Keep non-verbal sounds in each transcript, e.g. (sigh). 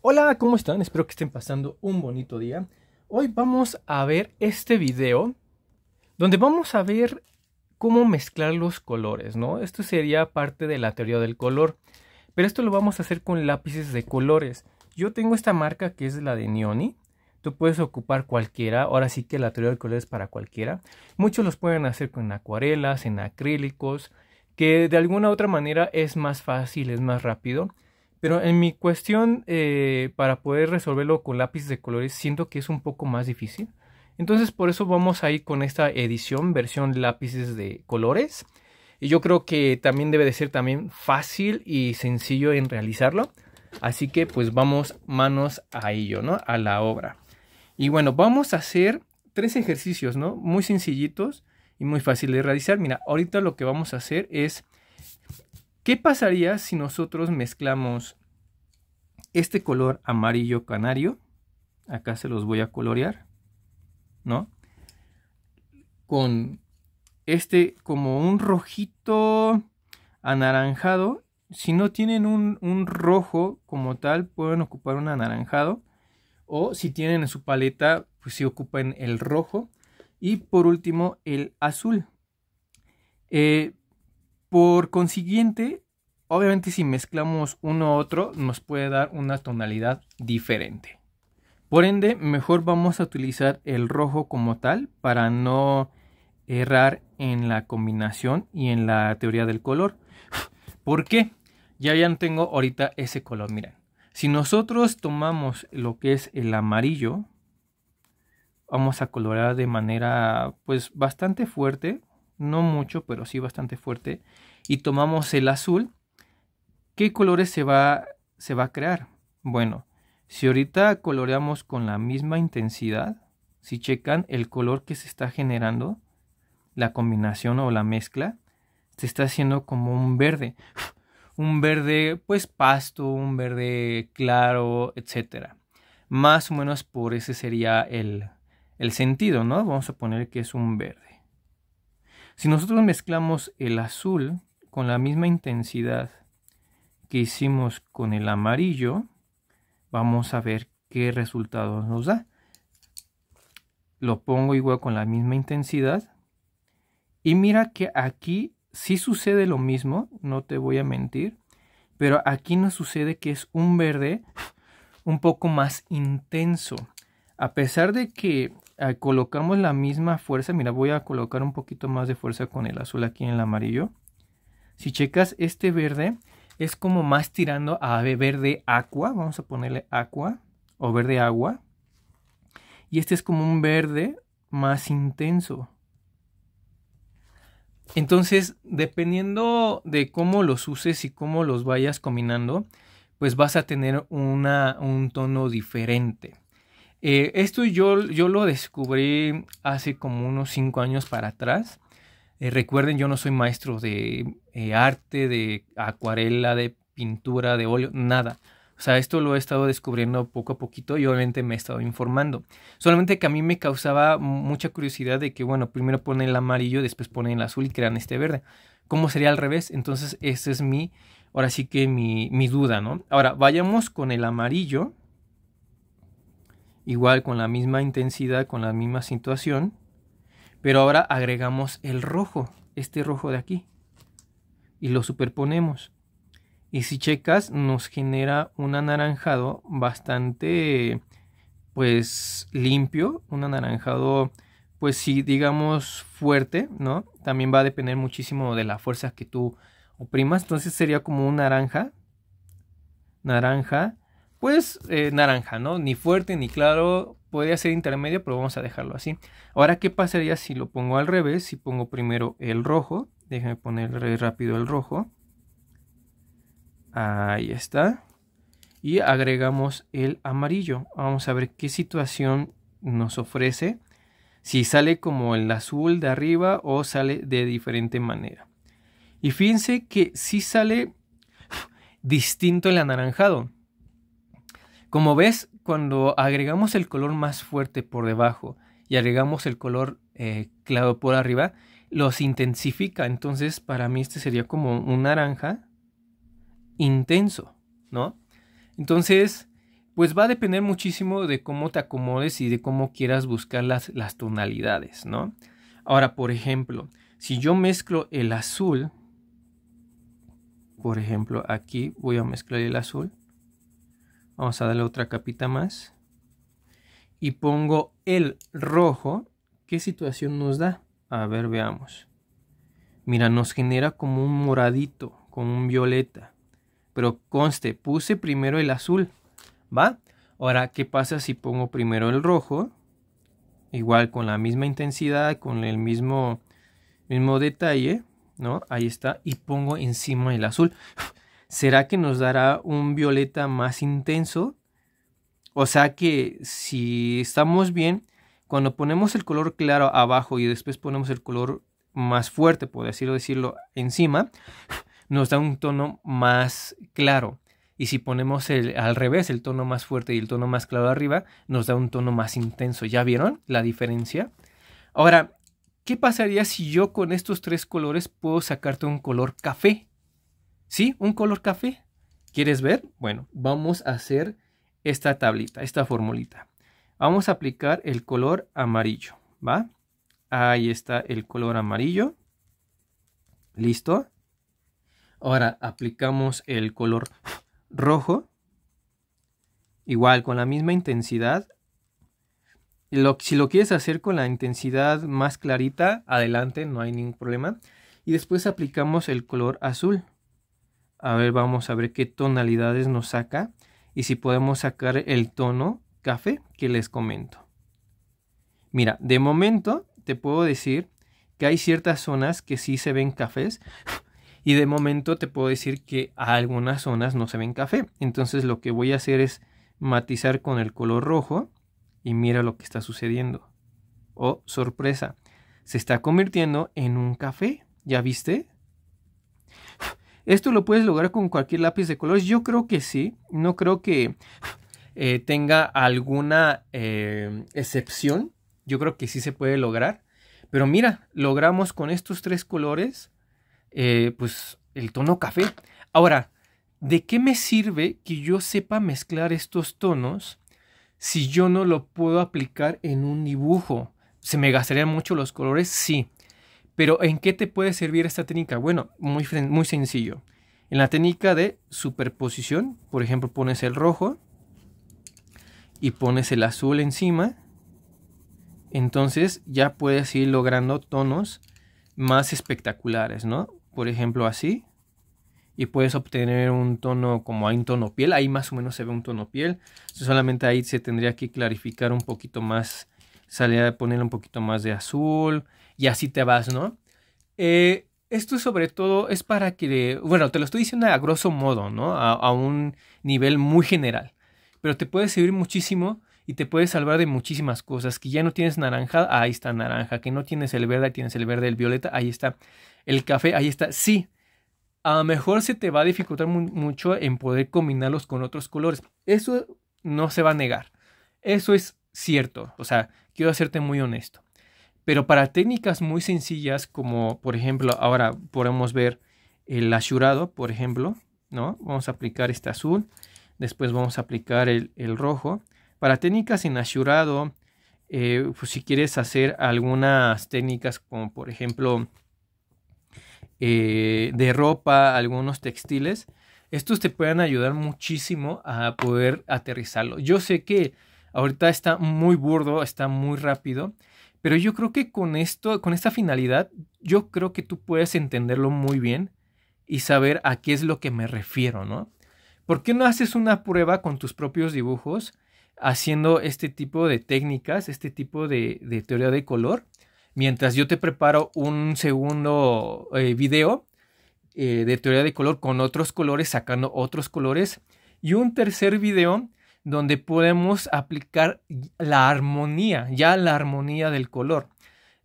Hola, ¿cómo están? Espero que estén pasando un bonito día. Hoy vamos a ver este video donde vamos a ver cómo mezclar los colores, ¿no? Esto sería parte de la teoría del color, pero esto lo vamos a hacer con lápices de colores. Yo tengo esta marca que es la de Neoni. Tú puedes ocupar cualquiera, ahora sí que la teoría del color es para cualquiera. Muchos los pueden hacer con acuarelas, en acrílicos, que de alguna u otra manera es más fácil, es más rápido. Pero en mi cuestión, eh, para poder resolverlo con lápices de colores, siento que es un poco más difícil. Entonces, por eso vamos a ir con esta edición, versión lápices de colores. Y yo creo que también debe de ser también fácil y sencillo en realizarlo. Así que pues vamos manos a ello, ¿no? A la obra. Y bueno, vamos a hacer tres ejercicios, ¿no? Muy sencillitos y muy fáciles de realizar. Mira, ahorita lo que vamos a hacer es ¿Qué pasaría si nosotros mezclamos este color amarillo canario? Acá se los voy a colorear, ¿no? Con este como un rojito anaranjado. Si no tienen un, rojo como tal, pueden ocupar un anaranjado. O si tienen en su paleta, pues si ocupan el rojo. Y por último, el azul. Eh, por consiguiente, Obviamente si mezclamos uno u otro nos puede dar una tonalidad diferente. Por ende, mejor vamos a utilizar el rojo como tal para no errar en la combinación y en la teoría del color. (laughs) ¿Por qué? Ya ya tengo ahorita ese color, miren. Si nosotros tomamos lo que es el amarillo, vamos a colorar de manera pues bastante fuerte, no mucho, pero sí bastante fuerte, y tomamos el azul, ¿Qué colores se va, se va a crear? Bueno, si ahorita coloreamos con la misma intensidad, si checan el color que se está generando, la combinación o la mezcla, se está haciendo como un verde. (laughs) Un verde, pues pasto, un verde claro, etc. Más o menos por ese sería el, el sentido, ¿no? Vamos a poner que es un verde. Si nosotros mezclamos el azul con la misma intensidad que hicimos con el amarillo, vamos a ver qué resultado nos da. Lo pongo igual con la misma intensidad. Y mira que aquí sí sucede lo mismo, no te voy a mentir. Pero aquí nos sucede que es un verde un poco más intenso. A pesar de que eh, colocamos la misma fuerza, mira, voy a colocar un poquito más de fuerza con el azul aquí en el amarillo. Si checas este verde, es como más tirando a verde agua vamos a ponerle agua o verde agua. Y este es como un verde más intenso. Entonces, dependiendo de cómo los uses y cómo los vayas combinando, pues vas a tener un tono diferente. Eh, esto yo, yo, lo descubrí hace como unos 5 años para atrás. Eh, recuerden, yo no soy maestro de eh, arte, de acuarela, de pintura, de óleo, nada. O sea, esto lo he estado descubriendo poco a poquito y obviamente me he estado informando. Solamente que a mí me causaba mucha curiosidad de que, bueno, primero ponen el amarillo, después ponen el azul y crean este verde. ¿Cómo sería al revés? Entonces, esa es mi, ahora sí que mi, mi duda, ¿no? Ahora, vayamos con el amarillo. Igual, con la misma intensidad, con la misma situación. Pero ahora agregamos el rojo, este rojo de aquí, y lo superponemos. Y si checas, nos genera un anaranjado bastante, pues, limpio, un anaranjado, pues, sí, digamos, fuerte, ¿no? También va a depender muchísimo de la fuerza que tú oprimas. Entonces sería como un naranja, naranja, pues eh, naranja, ¿no? Ni fuerte ni claro, puede ser intermedio, pero vamos a dejarlo así. Ahora, ¿qué pasaría si lo pongo al revés? Si pongo primero el rojo, déjenme poner rápido el rojo. Ahí está. Y agregamos el amarillo. Vamos a ver qué situación nos ofrece. Si sale como el azul de arriba o sale de diferente manera. Y fíjense que si sí sale distinto el anaranjado. Como ves, cuando agregamos el color más fuerte por debajo y agregamos el color eh, claro por arriba, los intensifica. Entonces, para mí este sería como un naranja intenso, ¿no? Entonces, pues va a depender muchísimo de cómo te acomodes y de cómo quieras buscar las tonalidades, ¿no? Ahora, por ejemplo, si yo mezclo el azul, por ejemplo, aquí voy a mezclar el azul, Vamos a darle otra capita más. Y pongo el rojo. ¿Qué situación nos da? A ver, veamos. Mira, nos genera como un moradito, como un violeta. Pero conste, puse primero el azul. ¿Va? Ahora, ¿qué pasa si pongo primero el rojo? Igual con la misma intensidad, con el mismo, mismo detalle, ¿no? Ahí está. Y pongo encima el azul. ¿Será que nos dará un violeta más intenso? O sea que si estamos bien, cuando ponemos el color claro abajo y después ponemos el color más fuerte, por decirlo, decirlo encima, (laughs) nos da un tono más claro. Y si ponemos al revés, el tono más fuerte y el tono más claro arriba, nos da un tono más intenso. ¿Ya vieron la diferencia? Ahora, ¿qué pasaría si yo con estos tres colores puedo sacarte un color café? ¿Sí? ¿Un color café? ¿Quieres ver? Bueno, vamos a hacer esta tablita, esta formulita. Vamos a aplicar el color amarillo, ¿va? Ahí está el color amarillo. Listo. Ahora aplicamos el color rojo. Igual, con la misma intensidad. si lo quieres hacer con la intensidad más clarita, adelante, no hay ningún problema. Y después aplicamos el color azul. A ver, vamos a ver qué tonalidades nos saca y si podemos sacar el tono café que les comento. Mira, de momento te puedo decir que hay ciertas zonas que sí se ven cafés (laughs) y de momento te puedo decir que a algunas zonas no se ven café. Entonces lo que voy a hacer es matizar con el color rojo y mira lo que está sucediendo. Oh, sorpresa, se está convirtiendo en un café, ¿ya viste? ¿Esto lo puedes lograr con cualquier lápiz de colores? Yo creo que sí. No creo que (sighs) eh, tenga alguna eh, excepción. Yo creo que sí se puede lograr. Pero mira, logramos con estos tres colores, eh, pues el tono café. Ahora, ¿de qué me sirve que yo sepa mezclar estos tonos si yo no lo puedo aplicar en un dibujo? ¿Se me gastarían mucho los colores? Sí. Pero ¿en qué te puede servir esta técnica? Bueno, muy, muy sencillo. En la técnica de superposición, por ejemplo, pones el rojo y pones el azul encima. Entonces ya puedes ir logrando tonos más espectaculares, ¿no? Por ejemplo, así. Y puedes obtener un tono como hay un tono piel. Ahí más o menos se ve un tono piel. Solamente ahí se tendría que clarificar un poquito más. Salía de ponerle un poquito más de azul y así te vas, ¿no? Eh, esto sobre todo es para que, bueno, te lo estoy diciendo a grosso modo, ¿no? A, un nivel muy general, pero te puede servir muchísimo y te puede salvar de muchísimas cosas, que ya no tienes naranja, ahí está naranja, que no tienes el verde, tienes el verde, el violeta, ahí está el café, ahí está, sí. A lo mejor se te va a dificultar mucho en poder combinarlos con otros colores. Eso no se va a negar. Eso es cierto. O sea, quiero hacerte muy honesto. Pero para técnicas muy sencillas, como por ejemplo, ahora podemos ver el asurado, por ejemplo, ¿no? Vamos a aplicar este azul, después vamos a aplicar el, rojo. Para técnicas en asurado, eh, pues si quieres hacer algunas técnicas como por ejemplo eh, de ropa, algunos textiles, estos te pueden ayudar muchísimo a poder aterrizarlo. Yo sé que ahorita está muy burdo, está muy rápido, pero yo creo que con esto, con esta finalidad, yo creo que tú puedes entenderlo muy bien y saber a qué es lo que me refiero, ¿no? ¿Por qué no haces una prueba con tus propios dibujos haciendo este tipo de técnicas, este tipo de, teoría de color? Mientras yo te preparo un segundo eh, video eh, de teoría de color con otros colores, sacando otros colores, y un tercer video donde podemos aplicar la armonía, ya la armonía del color,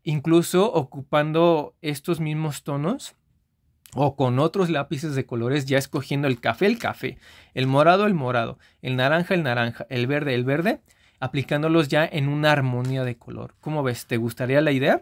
incluso ocupando estos mismos tonos o con otros lápices de colores, ya escogiendo el café, el café, el morado, el morado, el naranja, el naranja, el verde, el verde, aplicándolos ya en una armonía de color. ¿Cómo ves? ¿Te gustaría la idea?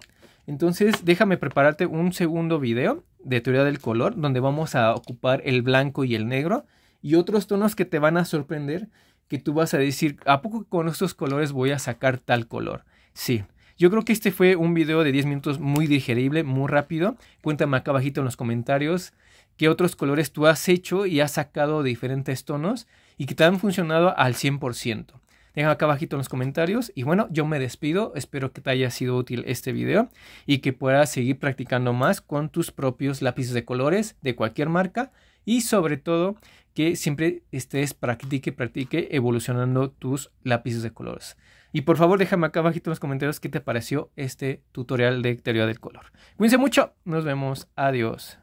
Entonces déjame prepararte un segundo video de teoría del color donde vamos a ocupar el blanco y el negro y otros tonos que te van a sorprender que tú vas a decir, ¿a poco con estos colores voy a sacar tal color? Sí. Yo creo que este fue un video de 10 minutos muy digerible, muy rápido. Cuéntame acá abajito en los comentarios qué otros colores tú has hecho y has sacado diferentes tonos y que te han funcionado al 100%. Déjame acá abajito en los comentarios y bueno, yo me despido. Espero que te haya sido útil este video y que puedas seguir practicando más con tus propios lápices de colores de cualquier marca y sobre todo que siempre estés practique, practique evolucionando tus lápices de colores. Y por favor déjame acá abajito en los comentarios qué te pareció este tutorial de teoría del color. Cuídense mucho, nos vemos, adiós.